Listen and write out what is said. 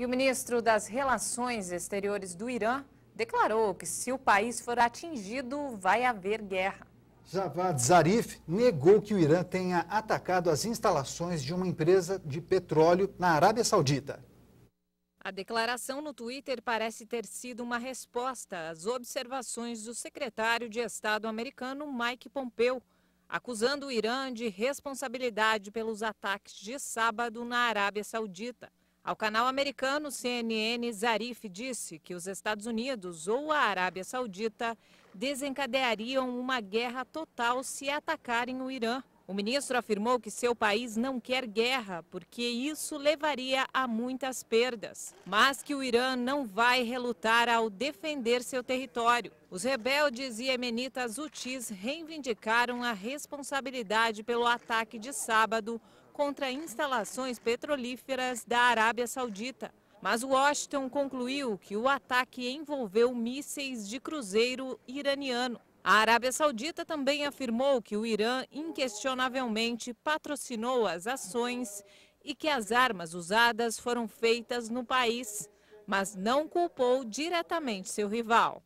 E o ministro das Relações Exteriores do Irã declarou que se o país for atingido, vai haver guerra. Javad Zarif negou que o Irã tenha atacado as instalações de uma empresa de petróleo na Arábia Saudita. A declaração no Twitter parece ter sido uma resposta às observações do secretário de Estado americano Mike Pompeo, acusando o Irã de responsabilidade pelos ataques de sábado na Arábia Saudita. Ao canal americano CNN, Zarif disse que os Estados Unidos ou a Arábia Saudita desencadeariam uma guerra total se atacarem o Irã. O ministro afirmou que seu país não quer guerra, porque isso levaria a muitas perdas, mas que o Irã não vai relutar ao defender seu território. Os rebeldes iemenitas hutis reivindicaram a responsabilidade pelo ataque de sábado contra instalações petrolíferas da Arábia Saudita. Mas Washington concluiu que o ataque envolveu mísseis de cruzeiro iraniano. A Arábia Saudita também afirmou que o Irã inquestionavelmente patrocinou as ações e que as armas usadas foram feitas no país, mas não culpou diretamente seu rival.